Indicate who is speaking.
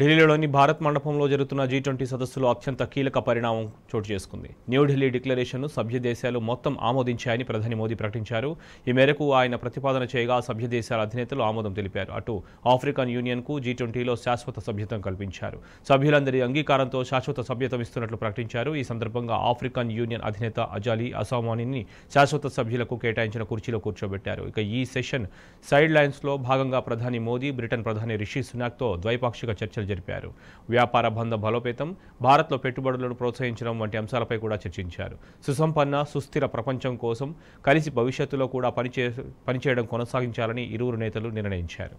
Speaker 1: ఢిల్లీలోని భారత్ మండపంలో జరుగుతున్న జీ ట్వంటీ సదస్సులో అత్యంత కీలక పరిణామం చోటు చేసుకుంది న్యూఢిల్లీ డిక్లరేషన్ను సభ్య దేశాలు మొత్తం ఆమోదించాయని ప్రధాని మోదీ ప్రకటించారు ఈ మేరకు ఆయన ప్రతిపాదన చేయగా సభ్య దేశాల అధినేతలు ఆమోదం తెలిపారు అటు ఆఫ్రికన్ యూనియన్కు జీ ట్వంటీలో శాశ్వత సభ్యత్వం కల్పించారు సభ్యులందరి అంగీకారంతో శాశ్వత సభ్యత్వం ఇస్తున్నట్లు ప్రకటించారు ఈ సందర్భంగా ఆఫ్రికన్ యూనియన్ అధినేత అజాలి అసామానిని శాశ్వత సభ్యులకు కేటాయించిన కుర్చీలో కూర్చోబెట్టారు ఇక ఈ సెషన్ సైడ్ లైన్స్లో భాగంగా ప్రధాని మోదీ బ్రిటన్ ప్రధాని రిషి సునాక్తో ద్వైపాక్షిక చర్చలు జరిపారు వ్యాపార బంధ బలోపేతం భారత్లో పెట్టుబడులను ప్రోత్సహించడం వంటి అంశాలపై కూడా చర్చించారు సుసంపన్న సుస్థిర ప్రపంచం కోసం కలిసి భవిష్యత్తులో కూడా పనిచే పనిచేయడం కొనసాగించాలని ఇరువురు నేతలు నిర్ణయించారు